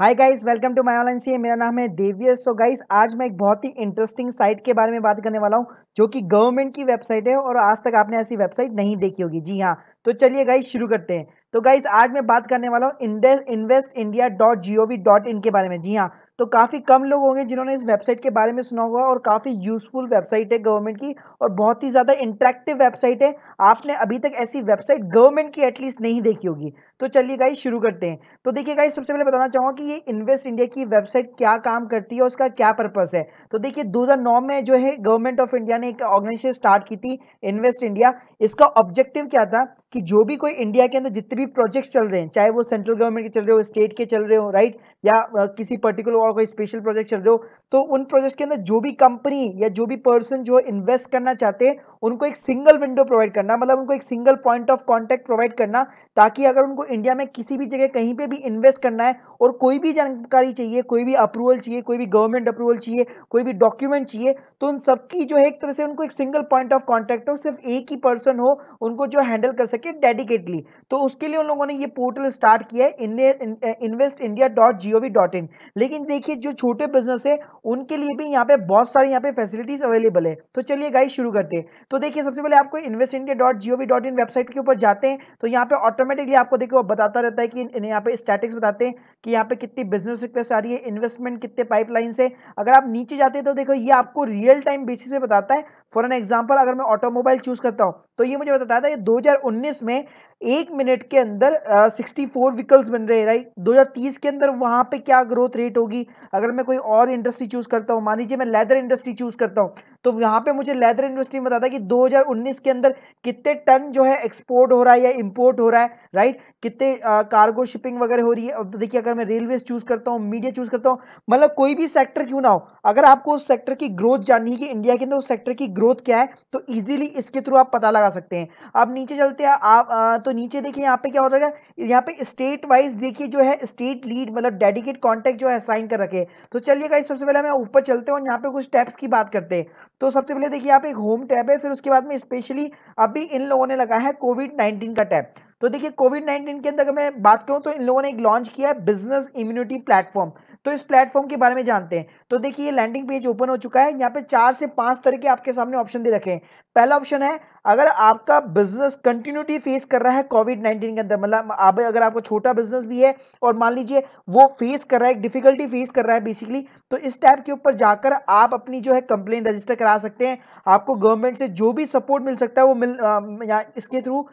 hi guys welcome to my online सी मेरा नाम है देवियस सो गाइस आज मैं एक बहुत ही इंटरेस्टिंग साइट के बारे में बात करने वाला हूँ जो कि गवर्नमेंट की वेबसाइट है और आज तक आपने ऐसी वेबसाइट नहीं देखी होगी जी हाँ तो चलिए गाइस शुरू करते हैं तो गाइस आज मैं बात करने वाला हूँ invest India dot G O V dot in के बारे में जी हाँ तो काफ़ी कम लोग होंगे जिन्होंने इस वेबसाइट के बारे में सुना होगा और काफ़ी यूज़फुल वेबसाइट है गवर्नमेंट की और बहुत ही ज़्यादा इंटरेक्टिव वेबसाइट है आपने अभी तक ऐसी वेबसाइट गवर्नमेंट की एटलीस्ट नहीं देखी होगी तो चलिए गाइस शुरू करते हैं तो देखिए गाइस सबसे पहले बताना चाहूँगा कि ये इन्वेस्ट इंडिया की वेबसाइट क्या काम करती है उसका क्या पर्पज़ है तो देखिए दो में जो है गवर्नमेंट ऑफ इंडिया ने एक ऑर्गेनाइजेशन स्टार्ट की थी इन्वेस्ट इंडिया इसका ऑब्जेक्टिव क्या था कि जो भी कोई इंडिया के अंदर जितने भी प्रोजेक्ट्स चल रहे हैं चाहे वो सेंट्रल गवर्नमेंट के चल रहे हो स्टेट के चल रहे हो राइट या किसी पर्टिकुलर और कोई स्पेशल प्रोजेक्ट चल रहे हो तो उन प्रोजेक्ट्स के अंदर जो भी कंपनी या जो भी पर्सन जो इन्वेस्ट करना चाहते हैं उनको एक सिंगल विंडो प्रोवाइड करना मतलब उनको एक single point of contact provide करना ताकि अगर उनको इंडिया में किसी भी जगह कहीं पर भी इन्वेस्ट करना है और कोई भी जानकारी चाहिए कोई भी अप्रूवल चाहिए कोई भी गवर्नमेंट अप्रूवल चाहिए कोई भी डॉक्यूमेंट चाहिए तो उन सबकी जो है एक तरह से उनको एक सिंगल पॉइंट ऑफ कॉन्टैक्ट हो सिर्फ एक ही पर्सन हो उनको जो हैंडल कर सके डेडिकेटली तो उसके लिए उन लोगों ने ये पोर्टल स्टार्ट किया है invest India dot G O V dot in लेकिन देखिए जो छोटे बिजनेस है उनके लिए भी यहाँ पे बहुत सारे यहाँ पे फैसिलिटीज अवेलेबल है तो चलिए गाइड शुरू करते हैं तो देखिए सबसे पहले आपको invest India dot G O V dot in website के ऊपर जाते हैं तो यहाँ पे ऑटोमेटिकली आपको देखिए बताता रहता है कि यहाँ पे स्टैटिक्स बताते हैं कि यहाँ पे कितनी बिजनेस रिक्वेस्ट आ रही है इन्वेस्टमेंट कितने पाइपलाइन से अगर आप नीचे जाते हैं तो देखो ये आपको रियल टाइम बेसिस पे बताता है फॉर एन एग्जाम्पल अगर मैं ऑटोमोबाइल चूज़ करता हूँ तो ये मुझे बताया था हजार 2019 में एक मिनट के अंदर सिक्सटी 64 व्हीकल्स बन रहे राइट 2030 के अंदर वहाँ पे क्या ग्रोथ रेट होगी अगर मैं कोई और इंडस्ट्री चूज़ करता हूँ मान लीजिए मैं लेदर इंडस्ट्री चूज़ करता हूँ तो यहाँ पे मुझे लेदर इंडस्ट्री में बताता कि 2019 के अंदर कितने टन जो है एक्सपोर्ट हो रहा है या इम्पोर्ट हो रहा है राइट कितने कार्गो शिपिंग वगैरह हो रही है तो देखिए अगर मैं रेलवे चूज करता हूँ मीडिया चूज करता हूँ मतलब कोई भी सेक्टर क्यों ना हो अगर आपको उस सेक्टर की ग्रोथ जाननी है कि इंडिया के अंदर उस सेक्टर की ग्रोथ क्या है तो ईजिली इसके थ्रू आप पता लगा सकते हैं आप नीचे चलते हैं आप तो नीचे देखिए यहाँ पे क्या हो जाएगा यहाँ पे स्टेट वाइज देखिए जो है स्टेट लीड मतलब डेडिकेट कॉन्टेक्ट जो है साइन कर रखे तो चलिएगा इस सबसे पहले हमें ऊपर चलते हैं और यहाँ पे कुछ स्टेप्स की बात करते हैं तो सबसे पहले देखिए आप एक होम टैब है फिर उसके बाद में स्पेशली अभी इन लोगों ने लगा है कोविड नाइन्टीन का टैब तो देखिए कोविड नाइन्टीन के अंदर मैं बात करूँ तो इन लोगों ने एक लॉन्च किया है बिजनेस इम्यूनिटी प्लेटफॉर्म तो इस प्लेटफॉर्म के बारे में जानते हैं तो देखिए ये लैंडिंग पेज ओपन हो चुका है यहाँ पे चार से पांच तरह के आपके सामने ऑप्शन दे रखे हैं पहला ऑप्शन है अगर आपका बिजनेस कंटिन्यूटी फेस कर रहा है कोविड नाइन्टीन के अंदर मतलब आप अगर आपका छोटा बिजनेस भी है और मान लीजिए वो फेस कर रहा है डिफिकल्टी फेस कर रहा है बेसिकली तो इस टैब के ऊपर जाकर आप अपनी जो है कंप्लेन रजिस्टर करा सकते हैं आपको गवर्नमेंट से जो भी सपोर्ट मिल सकता है वो मिल आ, इसके थ्रू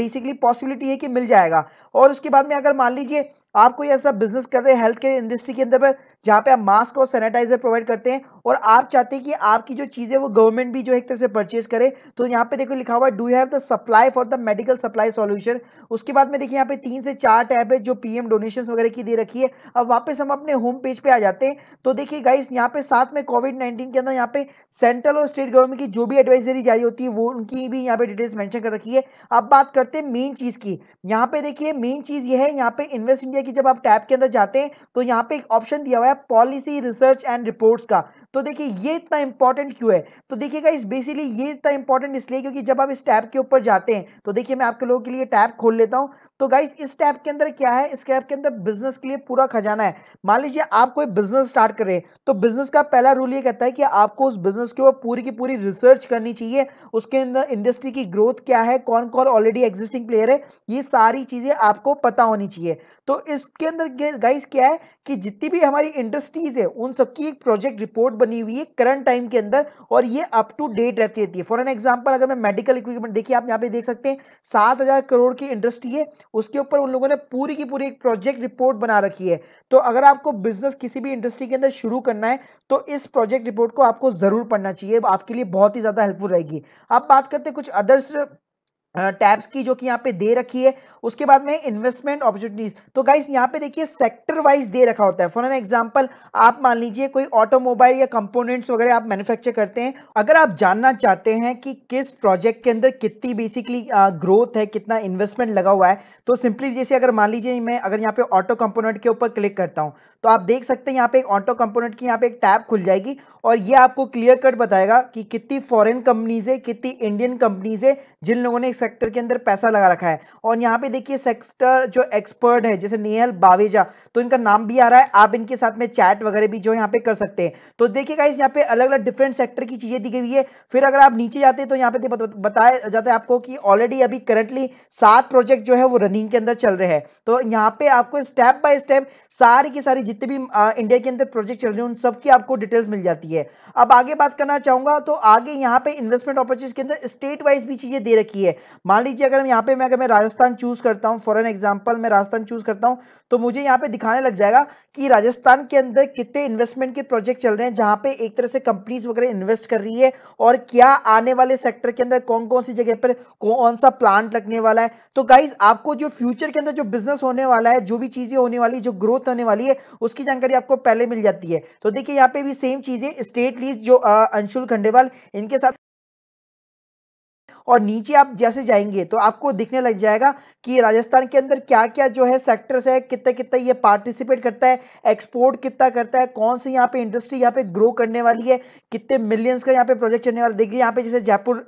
बेसिकली पॉसिबिलिटी है कि मिल जाएगा और उसके बाद में अगर मान लीजिए आप कोई ऐसा बिजनेस कर रहे हैं हेल्थ केयर इंडस्ट्री के अंदर पर जहाँ पे आप मास्क और सैनिटाइजर प्रोवाइड करते हैं और आप चाहते हैं कि आपकी जो चीज़ है वो गवर्नमेंट भी जो एक तरह से परचेज करे तो यहाँ पे देखो लिखा हुआ है do have the supply for the medical supply solution उसके बाद में देखिए यहाँ पे तीन से चार टैब है जो पीएम डोनेशन वगैरह की दे रखी है अब वापस हम अपने होम पेज पे आ जाते हैं तो देखिए गाइस यहाँ पे साथ में कोविड नाइन्टीन के अंदर यहाँ पे सेंट्रल और स्टेट गवर्नमेंट की जो भी एडवाइजरी जारी होती है वो उनकी भी यहाँ पे डिटेल्स मैंशन कर रखी है अब बात करते हैं मेन चीज़ की यहाँ पे देखिए मेन चीज़ ये है यहाँ पे इन्वेस्ट इंडिया है कि जब आप टैब के अंदर जाते हैं तो यहाँ पे एक ऑप्शन दिया हुआ है पॉलिसी रिसर्च एंड रिपोर्ट्स का तो देखिए ये इतना इंपॉर्टेंट क्यों है तो देखिएगा इस बेसिकली ये इतना इंपॉर्टेंट इसलिए क्योंकि जब आप इस टैब के ऊपर जाते हैं तो देखिए मैं आपके लोगों के लिए टैब खोल लेता हूँ तो गाइज इस टैब के अंदर क्या है इस टैब के अंदर बिजनेस के लिए पूरा खजाना है मान लीजिए आप कोई बिजनेस स्टार्ट कर रहे हैं तो बिजनेस का पहला रूल ये कहता है कि आपको उस बिजनेस के ऊपर पूरी की पूरी रिसर्च करनी चाहिए उसके अंदर इंडस्ट्री की ग्रोथ क्या है कौन कौन ऑलरेडी एग्जिस्टिंग प्लेयर है ये सारी चीजें आपको पता होनी चाहिए तो इसके अंदर गाइस क्या है कि जितनी भी हमारी इंडस्ट्रीज है उन सबकी एक प्रोजेक्ट रिपोर्ट बनी हुई है करंट टाइम के अंदर और ये अप टू डेट रहती रहती है फॉर एन एग्जाम्पल अगर मैं मेडिकल इक्विपमेंट देखिए आप यहाँ पे देख सकते हैं सात हजार करोड़ की इंडस्ट्री है उसके ऊपर उन लोगों ने पूरी की पूरी एक प्रोजेक्ट रिपोर्ट बना रखी है तो अगर आपको बिजनेस किसी भी इंडस्ट्री के अंदर शुरू करना है तो इस प्रोजेक्ट रिपोर्ट को आपको जरूर पढ़ना चाहिए आपके लिए बहुत ही ज्यादा हेल्पफुल रहेगी अब बात करते हैं कुछ अदर्स टैब्स की जो कि यहाँ पे दे रखी है उसके बाद में इन्वेस्टमेंट अपॉर्चुनिटीज तो गाइस यहाँ पे देखिए सेक्टर वाइज दे रखा होता है फॉर एन एग्जांपल आप मान लीजिए कोई ऑटोमोबाइल या कंपोनेंट्स वगैरह आप मैन्युफैक्चर करते हैं अगर आप जानना चाहते हैं कि किस प्रोजेक्ट के अंदर कितनी बेसिकली ग्रोथ है कितना इन्वेस्टमेंट लगा हुआ है तो सिंपली जैसे अगर मान लीजिए मैं अगर यहाँ पे ऑटो कंपोनेंट के ऊपर क्लिक करता हूँ तो आप देख सकते हैं यहाँ पे ऑटो कंपोनेंट की यहाँ पे एक टैब खुल जाएगी और ये आपको क्लियर कट बताएगा कि कितनी फॉरन कंपनीज है कितनी इंडियन कंपनीज है जिन लोगों ने सेक्टर के अंदर पैसा लगा रखा है और यहाँ पे देखिए सेक्टर जो एक्सपर्ट है जैसे नेहल बावेजा तो इनका नाम भी आ रहा है आप इनके साथ में चैट वगैरह भी जो यहाँ पे कर सकते हैं तो देखिए इस यहाँ पे अलग अलग डिफरेंट सेक्टर की चीजें दी गई है फिर अगर आप नीचे जाते हैं तो यहाँ पे बताया जाता है आपको कि ऑलरेडी अभी करंटली सात प्रोजेक्ट जो है वो रनिंग के अंदर चल रहे हैं तो यहाँ पे आपको स्टेप बाय स्टेप सारी की सारी जितने भी इंडिया के अंदर प्रोजेक्ट चल रहे हैं उन सबकी आपको डिटेल्स मिल जाती है अब आगे बात करना चाहूंगा तो आगे यहाँ पे इन्वेस्टमेंट अपॉर्चुनिटीज के अंदर स्टेट वाइज भी चीजें दे रखी है मान लीजिए अगर यहाँ पे मैं अगर मैं राजस्थान चूज़ करता हूँ फॉर एन एग्जाम्पल मैं राजस्थान चूज़ करता हूँ तो मुझे यहाँ पे दिखाने लग जाएगा कि राजस्थान के अंदर कितने इन्वेस्टमेंट के प्रोजेक्ट चल रहे हैं जहाँ पे एक तरह से कंपनीज वगैरह इन्वेस्ट कर रही है और क्या आने वाले सेक्टर के अंदर कौन कौन सी जगह पर कौन सा प्लांट लगने वाला है तो गाइज आपको जो फ्यूचर के अंदर जो बिजनेस होने वाला है जो भी चीज़ें होने वाली जो ग्रोथ होने वाली है उसकी जानकारी आपको पहले मिल जाती है तो देखिए यहाँ पे भी सेम चीज़ें स्टेट लीज जो अंशुल खंडेवाल इनके साथ और नीचे आप जैसे जाएंगे तो आपको दिखने लग जाएगा कि राजस्थान के अंदर क्या क्या जो है सेक्टर्स है कितना कितना ये पार्टिसिपेट करता है एक्सपोर्ट कितना करता है कौन सी यहाँ पे इंडस्ट्री यहाँ पे ग्रो करने वाली है कितने मिलियंस का यहाँ पे प्रोजेक्ट चलने वाला देखिए यहाँ पे जैसे जयपुर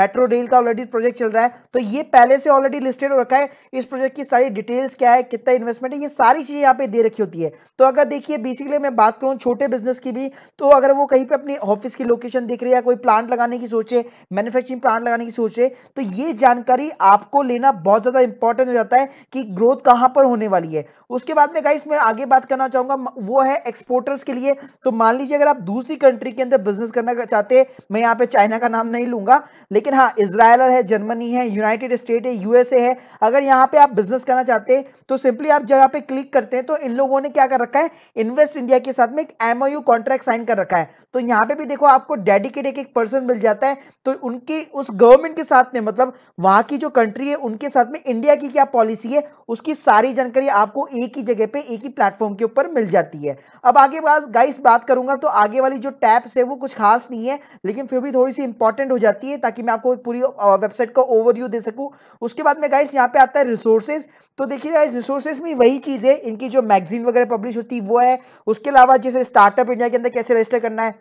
मेट्रो रेल का ऑलरेडी प्रोजेक्ट चल रहा है तो ये पहले से ऑलरेडी लिस्टेड हो रखा है इस प्रोजेक्ट की सारी डिटेल्स क्या है कितना इन्वेस्टमेंट है ये सारी चीज़ें यहाँ पे दे रखी होती है तो अगर देखिए बेसिकली मैं बात करूँ छोटे बिजनेस की भी तो अगर वो कहीं पर अपनी ऑफिस की लोकेशन देख रही है कोई प्लांट लगाने की सोचे मैन्युफैक्चरिंग प्लांट लगाने बनाने की सोच रहे तो ये जानकारी आपको लेना बहुत ज़्यादा इंपॉर्टेंट हो जाता है कि ग्रोथ कहां पर होने वाली है उसके बाद में गाइस मैं आगे बात करना चाहूंगा वो है एक्सपोर्टर्स के लिए तो मान लीजिए अगर आप दूसरी कंट्री के अंदर बिजनेस करना चाहते मैं यहाँ पे चाइना का नाम नहीं लूंगा लेकिन हाँ इसराइल है जर्मनी है यूनाइटेड स्टेट है यूएसए है अगर यहाँ पे आप बिजनेस करना चाहते हैं तो सिंपली आप जगह पे क्लिक करते हैं तो इन लोगों ने क्या कर रखा है इन्वेस्ट इंडिया के साथ में एक एमओयू कॉन्ट्रैक्ट साइन कर रखा है तो यहाँ पे भी देखो आपको डेडिकेटेड एक पर्सन मिल जाता है तो उनकी उस गर्व गवर्नमेंट के साथ में मतलब वहां की जो कंट्री है उनके साथ में इंडिया की क्या पॉलिसी है उसकी सारी जानकारी आपको एक ही जगह पे एक ही प्लेटफॉर्म के ऊपर मिल जाती है अब आगे बात गाइस बात करूंगा तो आगे वाली जो टैब्स है वो कुछ खास नहीं है लेकिन फिर भी थोड़ी सी इंपॉर्टेंट हो जाती है ताकि मैं आपको एक पूरी वेबसाइट का ओवरव्यू दे सकूं उसके बाद में गाइस यहाँ पे आता है रिसोर्सेज तो देखिए गाइस रिसोर्सेज में वही चीज़ है इनकी जो मैगजीन वगैरह पब्लिश होती है वो है उसके अलावा जैसे स्टार्टअप इंडिया के अंदर कैसे रजिस्टर करना है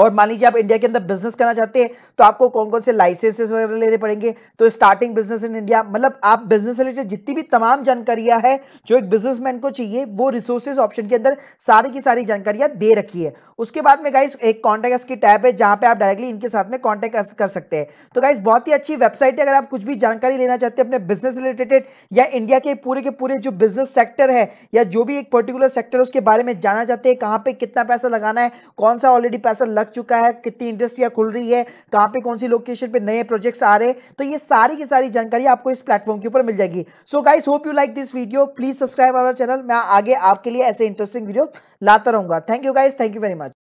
और मान लीजिए आप इंडिया के अंदर बिजनेस करना चाहते हैं तो आपको कौन कौन से लाइसेंसेस वगैरह लेने पड़ेंगे तो स्टार्टिंग बिजनेस इन इंडिया मतलब आप बिजनेस रिलेटेड जितनी भी तमाम जानकारियां है जो एक बिजनेसमैन को चाहिए वो रिसोर्सेज ऑप्शन के अंदर सारी की सारी जानकारियां दे रखी है उसके बाद में गाइस एक कॉन्टेक्ट एस की टैब है जहां पर आप डायरेक्टली इनके साथ में कॉन्टेक्ट कर सकते हैं तो गाइस बहुत ही अच्छी वेबसाइट है अगर आप कुछ भी जानकारी लेना चाहते हैं अपने बिजनेस रिलेटेड या इंडिया के पूरे के पूरे जो बिजनेस सेक्टर है या जो भी एक पर्टिकुलर सेक्टर है उसके बारे में जाना चाहते हैं कहाँ पे कितना पैसा लगाना है कौन सा ऑलरेडी पैसा लग लग चुका है कितनी इंडस्ट्रिया खुल रही है कहाँ पे कौन सी लोकेशन पे नए प्रोजेक्ट्स आ रहे हैं तो ये सारी की सारी जानकारी आपको इस प्लेटफॉर्म के ऊपर मिल जाएगी so guys hope you like this video please subscribe our channel मैं आगे आपके लिए ऐसे इंटरेस्टिंग वीडियो लाता रहूंगा thank you guys thank you very much